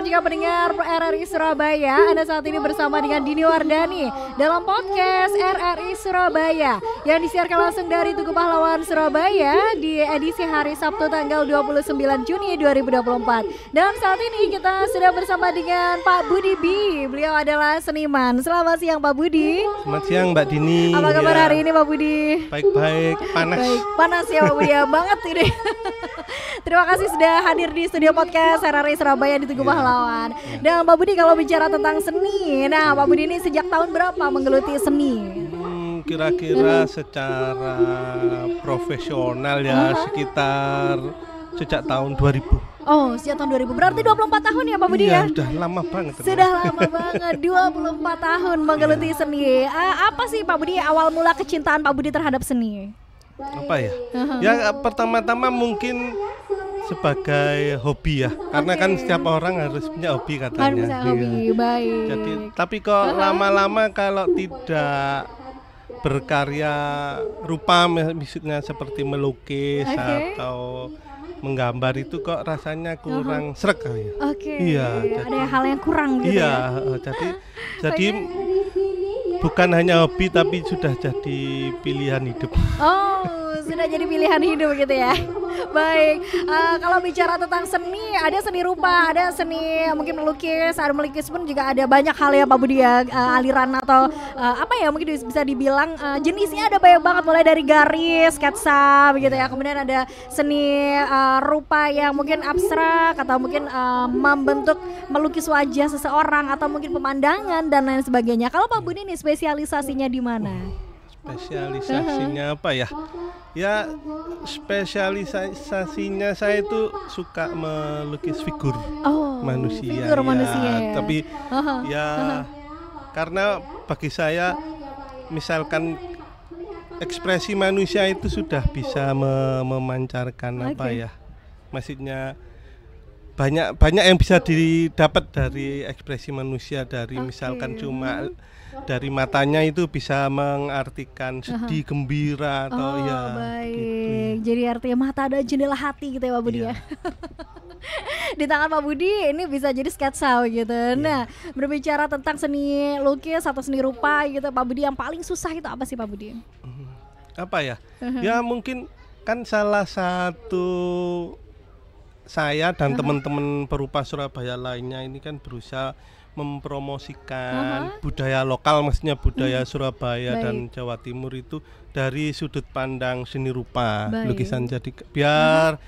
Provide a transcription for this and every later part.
dan juga pendengar RRI Surabaya Anda saat ini bersama dengan Dini Wardani Dalam podcast RRI Surabaya Yang disiarkan langsung dari Tugu Pahlawan Surabaya Di edisi hari Sabtu tanggal 29 Juni 2024 Dan saat ini kita sudah bersama dengan Pak Budi B Beliau adalah seniman Selamat siang Pak Budi Selamat siang Mbak Dini Apa kabar ya. hari ini Pak Budi? Baik-baik, panas Baik, Panas ya Pak Budi ya, banget ini Terima kasih sudah hadir di studio podcast Serari Surabaya di Tugu iya. Pahlawan. Dan iya. nah, Pak Budi kalau bicara tentang seni, nah Pak Budi ini sejak tahun berapa menggeluti seni? Hmm, kira-kira secara profesional ya uh sekitar sejak tahun 2000. Oh, sejak tahun 2000. Berarti 24 tahun ya Pak Budi iya, ya? Sudah lama banget. Sudah lama banget, 24 tahun menggeluti seni. Uh, apa sih Pak Budi awal mula kecintaan Pak Budi terhadap seni? Apa ya? Uh-huh. Ya pertama-tama mungkin sebagai hobi ya karena okay. kan setiap orang harus punya hobi katanya harus punya hobi iya. baik jadi tapi kok lama-lama kalau tidak berkarya rupa misalnya seperti melukis okay. atau menggambar itu kok rasanya kurang uh-huh. serak ya. Oke. Okay. Iya, jadi, ada hal yang kurang gitu. Iya, ya? jadi jadi bukan hanya hobi tapi sudah jadi pilihan hidup. Oh sudah jadi pilihan hidup gitu ya. Baik, uh, kalau bicara tentang seni, ada seni rupa, ada seni mungkin melukis, ada melukis pun juga ada banyak hal ya Pak Budi ya, uh, aliran atau uh, apa ya mungkin bisa dibilang uh, jenisnya ada banyak banget mulai dari garis, sketsa begitu ya. Kemudian ada seni uh, rupa yang mungkin abstrak atau mungkin uh, membentuk melukis wajah seseorang atau mungkin pemandangan dan lain sebagainya. Kalau Pak Budi ini spesialisasinya di mana? spesialisasinya apa ya ya spesialisasinya saya itu suka melukis figur oh, manusia, figur ya. manusia tapi uh-huh. ya uh-huh. karena bagi saya misalkan ekspresi manusia itu sudah bisa memancarkan okay. apa ya maksudnya banyak banyak yang bisa didapat dari ekspresi manusia dari okay. misalkan cuma dari matanya itu bisa mengartikan sedih, uh -huh. gembira atau oh, ya baik. Gitu. Jadi artinya mata ada jendela hati gitu ya Pak Budi yeah. ya. Di tangan Pak Budi ini bisa jadi sketsa gitu. Yeah. Nah, berbicara tentang seni lukis atau seni rupa gitu Pak Budi yang paling susah itu apa sih Pak Budi? Mm-hmm. Apa ya? Uh -huh. Ya mungkin kan salah satu saya dan uh -huh. teman-teman perupa Surabaya lainnya ini kan berusaha mempromosikan uh budaya lokal maksudnya budaya hmm. Surabaya Baik. dan Jawa Timur itu dari sudut pandang seni rupa Baik. lukisan jadi biar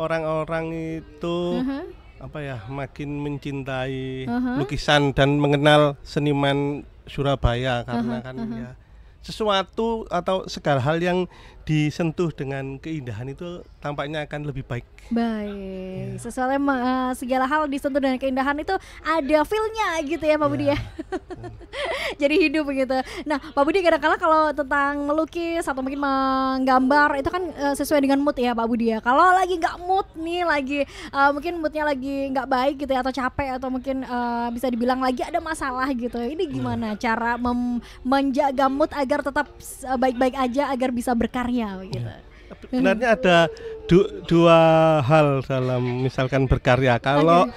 orang-orang uh itu uh apa ya makin mencintai uh lukisan dan mengenal seniman Surabaya karena uh kan uh ya sesuatu atau segala hal yang disentuh dengan keindahan itu tampaknya akan lebih baik. Baik. Ya. Sesuatu uh, eh, segala hal disentuh dengan keindahan itu ada feelnya gitu ya Pak ya. Budi ya. ya. Jadi hidup begitu. Nah Pak Budi kadang-kadang kalau tentang melukis atau mungkin menggambar itu kan uh, sesuai dengan mood ya Pak Budi ya. Kalau lagi nggak mood nih lagi uh, mungkin moodnya lagi nggak baik gitu ya atau capek atau mungkin uh, bisa dibilang lagi ada masalah gitu. Ini ya. gimana ya. cara mem- menjaga mood agar tetap baik-baik aja agar bisa berkarya berkarya iya. gitu. Sebenarnya ada du dua hal dalam misalkan berkarya. Kalau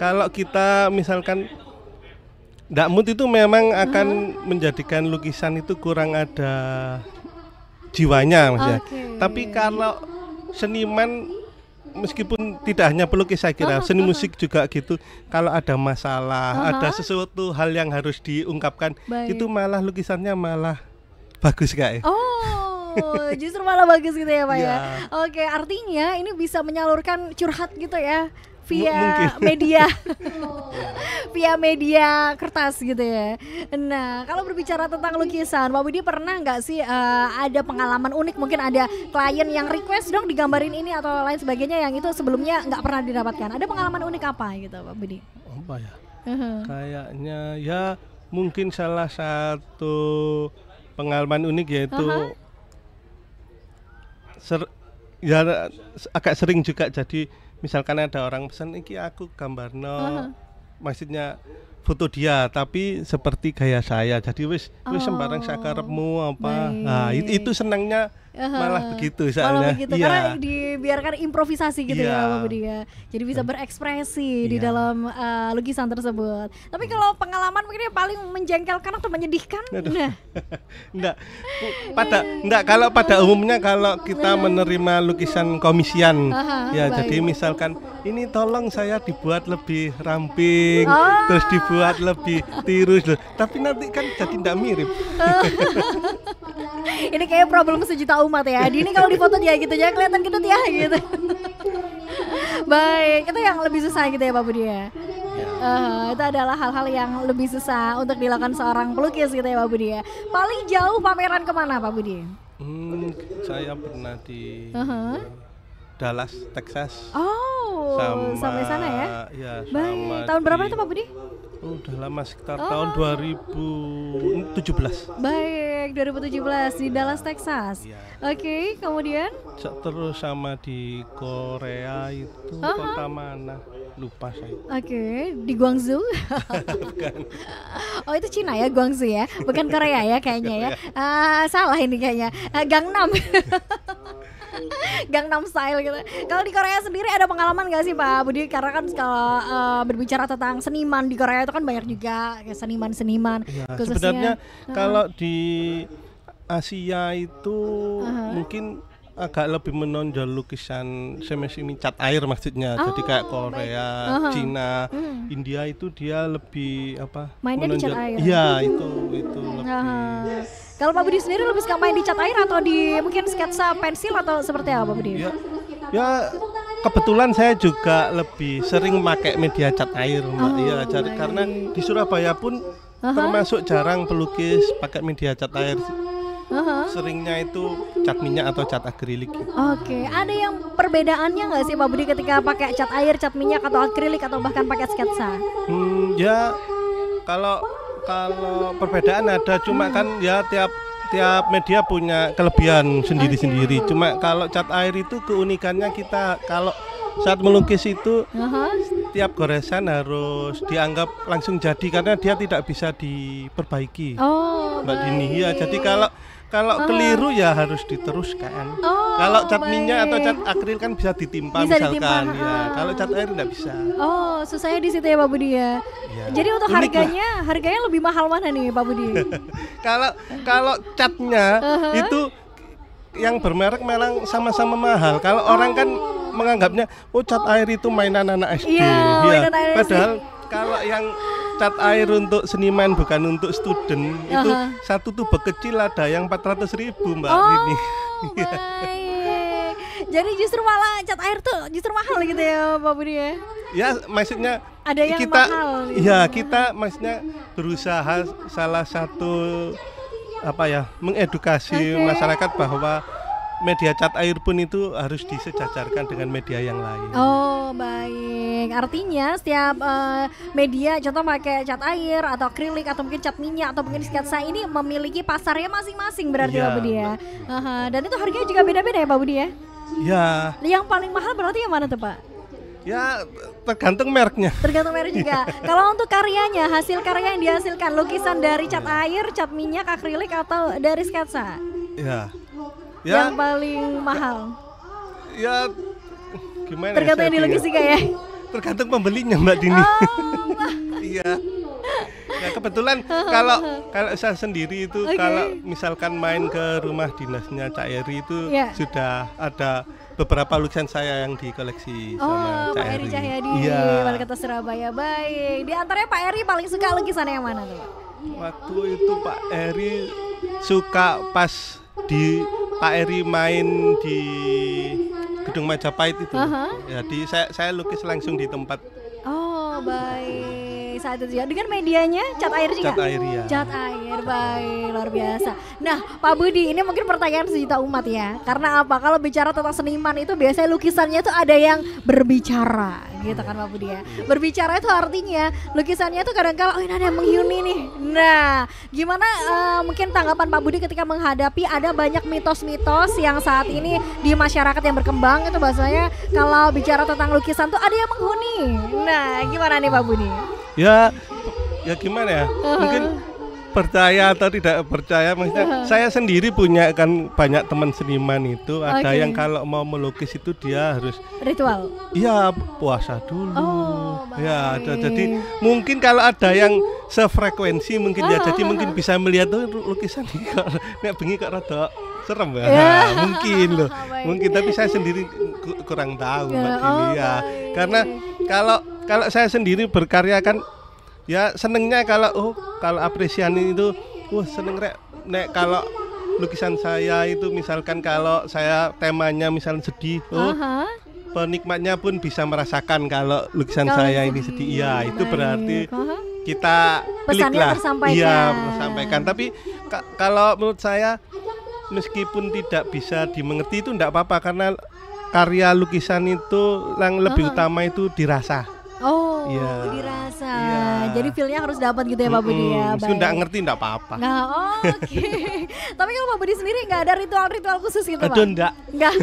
kalau kita misalkan tidak mood itu memang akan -huh. menjadikan lukisan itu kurang ada jiwanya mas okay. ya. Tapi kalau seniman meskipun tidak hanya pelukis saya kira, uh -huh. seni musik juga gitu. Kalau ada masalah, uh -huh. ada sesuatu hal yang harus diungkapkan, Baik. itu malah lukisannya malah bagus kayak. Ya. Oh justru malah bagus gitu ya Pak ya. ya. Oke, artinya ini bisa menyalurkan curhat gitu ya via Mungkin. media via media kertas gitu ya nah kalau berbicara tentang lukisan Pak Budi pernah nggak sih uh, ada pengalaman unik mungkin ada klien yang request dong digambarin ini atau lain sebagainya yang itu sebelumnya nggak pernah didapatkan ada pengalaman unik apa gitu Pak Budi apa ya uh-huh. kayaknya ya mungkin salah satu pengalaman unik yaitu uh-huh ser, ya agak sering juga jadi misalkan ada orang pesan iki aku gambar no uh -huh. maksudnya foto dia tapi seperti gaya saya jadi wis oh. wis sembarang karepmu apa baik. nah itu senangnya Uh, malah begitu soalnya. Malah begitu ya. karena dibiarkan improvisasi gitu ya, ya Pak Budi ya. Jadi bisa iya. berekspresi di iya. dalam uh, lukisan tersebut. Tapi kalau pengalaman mungkin yang paling menjengkelkan atau menyedihkan Aduh. nah. enggak. Pada enggak kalau pada nah. umumnya kalau kita iya. menerima lukisan komisian Aha, ya baik. jadi misalkan ini tolong saya dibuat lebih ramping oh. terus dibuat lebih tirus loh. Tapi nanti kan jadi tidak mirip. ini kayak problem sejuta umat ya. Di ini kalau difoto dia gitu ya kelihatan gitu ya gitu. Baik, itu yang lebih susah gitu ya Pak Budi ya. Uh, itu adalah hal-hal yang lebih susah untuk dilakukan seorang pelukis gitu ya Pak Budi ya. Paling jauh pameran kemana Pak Budi? Hmm, saya pernah di uh -huh. Dallas, Texas. Oh, sama, sampai sana ya? ya Baik. Tahun berapa itu Pak Budi? Oh, udah lama sekitar oh. tahun 2017. Baik. Trek 2017 di Dallas, Texas. Iya. Oke, okay, kemudian? Terus sama di Korea itu uh -huh. kota mana? Lupa saya. Oke, okay, di Guangzhou. Oh itu Cina ya Guangzhou ya, bukan Korea ya kayaknya ya. Uh, salah ini kayaknya. Uh, Gangnam. Gangnam Style gitu. Kalau di Korea sendiri ada pengalaman gak sih Pak Budi? Karena kan kalau uh, berbicara tentang seniman di Korea itu kan banyak juga seniman-seniman. Ya, sebenarnya uh, kalau di Asia itu uh -huh. mungkin agak lebih menonjol lukisan semes ini cat air maksudnya. Oh, Jadi kayak Korea, uh -huh. Cina, uh-huh. hmm. India itu dia lebih apa? Mainnya menonjol. di cat air. Iya, itu itu lebih. Uh -huh. Kalau Pak Budi sendiri lebih suka main di cat air atau di mungkin sketsa pensil atau seperti apa Budi? Ya, ya kebetulan saya juga lebih sering pakai media cat air, Mbak. Oh, iya, cari karena di Surabaya pun uh -huh. termasuk jarang pelukis pakai media cat air uh-huh. seringnya itu cat minyak atau cat akrilik. Oke, okay. ada yang perbedaannya nggak sih Pak Budi ketika pakai cat air, cat minyak atau akrilik atau bahkan pakai sketsa? Hmm, ya kalau kalau perbedaan ada, cuma hmm. kan ya tiap tiap media punya kelebihan sendiri-sendiri. Okay. Cuma kalau cat air itu keunikannya kita kalau saat melukis itu uh-huh. tiap goresan harus dianggap langsung jadi karena dia tidak bisa diperbaiki. Oh, Mbak Dini ya. Jadi kalau kalau oh. keliru ya harus diteruskan. Oh, kalau cat minyak atau cat akril kan bisa ditimpa bisa misalkan ditimpa. ya. Kalau cat air tidak bisa. Oh, susahnya di situ ya Pak Budi ya. ya. Jadi untuk Unik harganya lah. harganya lebih mahal mana nih Pak Budi? kalau kalau catnya uh -huh. itu yang bermerek memang sama-sama mahal. Kalau oh. orang kan oh. menganggapnya oh cat air itu mainan anak SD. Ya, ya. Mainan anak SD. Padahal kalau yang cat air untuk seniman bukan untuk student uh-huh. itu satu tuh kecil ada yang 400 ribu mbak oh, ini jadi justru malah cat air tuh justru mahal gitu ya Pak Budi ya ya maksudnya ada yang kita mahal, ya kita maksudnya berusaha salah satu apa ya mengedukasi okay. masyarakat bahwa media cat air pun itu harus disejajarkan dengan media yang lain. Oh, baik. Artinya setiap uh, media contoh pakai cat air atau akrilik atau mungkin cat minyak atau mungkin sketsa ini memiliki pasarnya masing-masing berarti ya, Pak Budi ya. Uh -huh. Dan itu harganya juga beda-beda ya Pak Budi ya? Ya. Yang paling mahal berarti yang mana tuh Pak? Ya tergantung mereknya. Tergantung merek juga. Kalau untuk karyanya, hasil karya yang dihasilkan lukisan dari cat ya. air, cat minyak, akrilik atau dari sketsa? Ya. ya. Yang paling mahal. Ya gimana? Ya, tergantung yang dilukis juga ya. tergantung pembelinya Mbak Dini. Oh, iya. Nah, kebetulan kalau kalau saya sendiri itu okay. kalau misalkan main ke rumah dinasnya Cak Eri itu yeah. sudah ada beberapa lukisan saya yang dikoleksi oh, sama Cak Pak Eri. Cahyadi, iya. Wali Kota Surabaya. Baik. Di antaranya Pak Eri paling suka lukisan yang mana tuh? Waktu itu Pak Eri suka pas di Pak Eri main di gedung Majapahit itu. Uh -huh. Jadi saya saya lukis langsung di tempat. Oh, baik saat itu ya. Dengan medianya cat air juga. Cat air ya. Cat air, baik luar biasa. Nah, Pak Budi, ini mungkin pertanyaan sejuta umat ya. Karena apa? Kalau bicara tentang seniman itu biasanya lukisannya itu ada yang berbicara, gitu kan Pak Budi ya. Berbicara itu artinya lukisannya itu kadang kala oh ini ada yang menghuni nih. Nah, gimana uh, mungkin tanggapan Pak Budi ketika menghadapi ada banyak mitos-mitos yang saat ini di masyarakat yang berkembang itu bahasanya kalau bicara tentang lukisan tuh ada yang menghuni. Nah, gimana nih Pak Budi? ya ya gimana ya mungkin percaya atau tidak percaya maksudnya uh saya sendiri punya kan banyak teman seniman itu ada yang kalau mau melukis itu dia harus ritual iya puasa dulu oh, ya ada jadi mungkin kalau ada yang sefrekuensi mungkin uh ya ah, jadi mungkin ah, ah. bisa melihat tuh oh, lukisan ini kok nek bengi kok rada serem ya, ya. Nah, mungkin loh mungkin tapi saya sendiri kurang tahu ya, oh, ya karena kalau kalau saya sendiri berkarya kan ya senengnya kalau oh kalau apresiasi itu wah seneng rek nek kalau lukisan saya itu misalkan kalau saya temanya misalnya sedih oh uh penikmatnya pun bisa merasakan kalau lukisan kalau saya ini sedih ya itu berarti kita klik lah iya sampaikan tapi ka- kalau menurut saya meskipun tidak bisa dimengerti itu tidak apa-apa karena karya lukisan itu yang lebih utama itu dirasa. Iya. Dirasa. Iya. Jadi feelnya harus dapat gitu ya Pak Budi ya. Meskipun ngerti nggak apa-apa. Nah, oke. Okay. Tapi kalau Pak Budi sendiri nggak ada ritual-ritual khusus gitu Aduh, Tidak. Enggak. Enggak.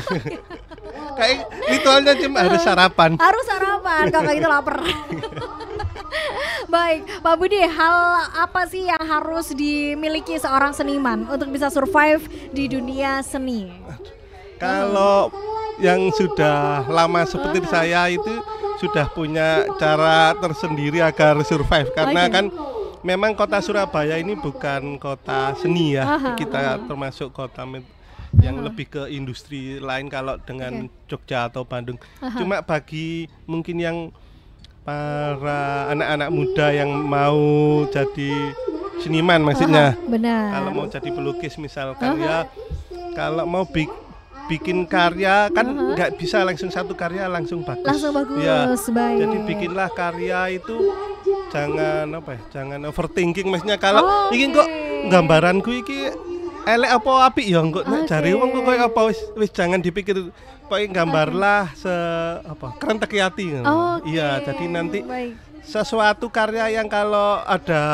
Kayak ritualnya cuma harus sarapan. Harus sarapan kalau gitu lapar. Baik, Pak Budi, hal apa sih yang harus dimiliki seorang seniman untuk bisa survive di dunia seni? Kalau yang sudah lama seperti saya itu sudah punya cara tersendiri agar survive karena kan memang kota Surabaya ini bukan kota seni ya kita termasuk kota yang -huh. lebih ke industri lain kalau dengan okay. Jogja atau Bandung -huh. cuma bagi mungkin yang para anak-anak muda yang mau jadi seniman maksudnya -huh. benar kalau mau jadi pelukis misalkan -huh. ya kalau mau bikin bikin karya kan nggak uh -huh. bisa langsung satu karya langsung bagus. Langsung bagus. Ya. Baik. Jadi bikinlah karya itu jangan apa ya? Jangan overthinking maksudnya kalau oh, okay. kok gambaranku iki elek apa api ya kok okay. uang uang kok kayak apa wis wis jangan dipikir pokoke gambarlah se apa keren teki hati okay. Iya, jadi nanti Baik. sesuatu karya yang kalau ada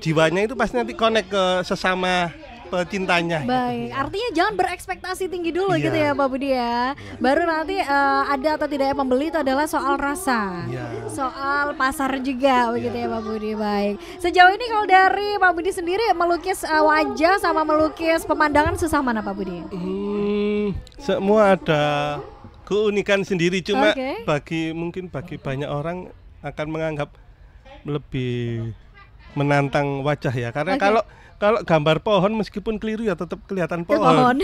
jiwanya itu pasti nanti connect ke sesama pecintanya. Gitu baik, ya. artinya jangan berekspektasi tinggi dulu yeah. gitu ya Pak Budi ya. Iya. Baru nanti uh, ada atau tidaknya pembeli itu adalah soal rasa, yeah. soal pasar juga iya. begitu yeah. ya Pak Budi. Baik, sejauh ini kalau dari Pak Budi sendiri melukis uh, wajah sama melukis pemandangan susah mana Pak Budi? Hmm, semua ada keunikan sendiri cuma okay. bagi mungkin bagi banyak orang akan menganggap lebih menantang wajah ya karena okay. kalau kalau gambar pohon meskipun keliru ya tetap kelihatan pohon.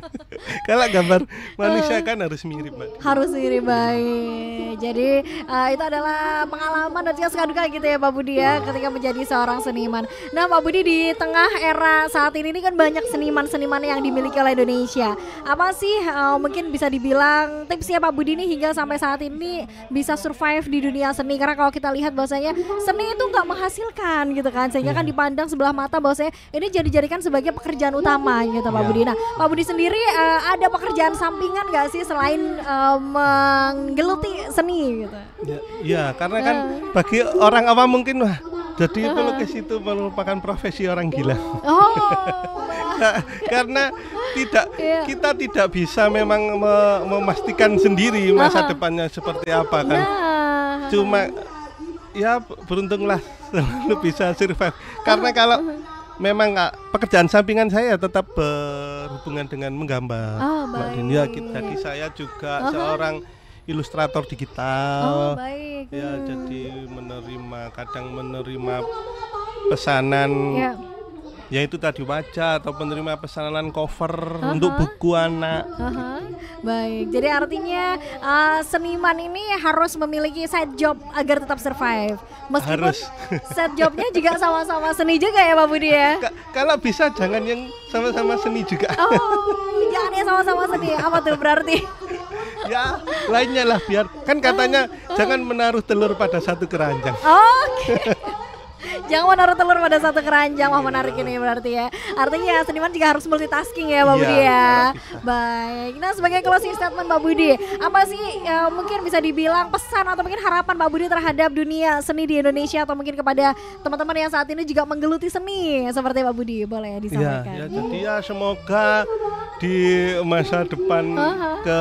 kalau gambar manusia eh, kan harus mirip, Mbak. Harus mirip baik. Jadi uh, itu adalah pengalaman dan sekali duka gitu ya Pak Budi ya ketika menjadi seorang seniman. Nah, Pak Budi di tengah era saat ini ini kan banyak seniman-seniman yang dimiliki oleh Indonesia. Apa sih uh, mungkin bisa dibilang tipsnya Pak Budi ini hingga sampai saat ini bisa survive di dunia seni karena kalau kita lihat bahwasanya seni itu nggak menghasilkan gitu kan sehingga kan iya. dipandang sebelah mata bahwasanya ini jadi jadikan sebagai pekerjaan utama gitu Pak ya. Budi. Nah, Pak Budi sendiri uh, ada pekerjaan sampingan gak sih selain uh, menggeluti seni gitu? Ya, ya karena kan uh. bagi orang apa mungkin wah jadi pelukis itu merupakan profesi orang gila. Oh. Karena tidak yeah. kita tidak bisa memang me memastikan sendiri masa uh. depannya seperti apa kan. Nah. Cuma ya beruntunglah selalu bisa survive. Karena kalau memang ah, pekerjaan sampingan saya tetap berhubungan dengan menggambar. Oh, baik. Dini, ya, jadi saya juga oh, seorang ilustrator digital. Oh, baik. Ya, jadi menerima kadang menerima pesanan. Yeah Ya itu tadi baca atau penerima pesanan cover uh -huh. untuk buku anak. Uh -huh. Baik, jadi artinya uh, seniman ini harus memiliki side job agar tetap survive. Meskipun harus. side jobnya juga sama-sama seni juga ya Pak Budi ya. K- kalau bisa jangan yang sama-sama seni juga. Oh, jangan yang sama-sama seni. Apa tuh berarti? ya lainnya lah biar kan katanya oh. jangan menaruh telur pada satu keranjang. Oke. Okay. Jangan menaruh telur pada satu keranjang. Wah iya. menarik ini berarti ya. Artinya ya, seniman juga harus multitasking ya Mbak iya, Budi ya. Baik. Nah sebagai closing statement Mbak Budi, apa sih ya, mungkin bisa dibilang pesan atau mungkin harapan Mbak Budi terhadap dunia seni di Indonesia atau mungkin kepada teman-teman yang saat ini juga menggeluti seni seperti Mbak Budi boleh iya, disampaikan. Ya, ya jadi ya semoga di masa depan uh ke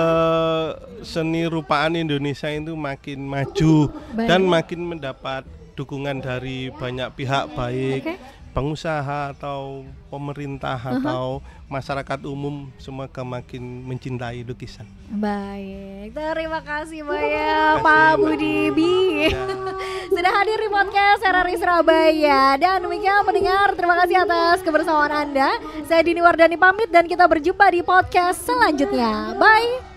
seni rupaan Indonesia itu makin maju Baik. dan makin mendapat dukungan dari banyak pihak baik okay. pengusaha atau pemerintah uh -huh. atau masyarakat umum semoga makin mencintai lukisan. Baik, terima kasih banyak Pak Budi Ya. Sudah hadir di podcast RRI Surabaya dan demikian mendengar terima kasih atas kebersamaan Anda. Saya Dini Wardani pamit dan kita berjumpa di podcast selanjutnya. Bye.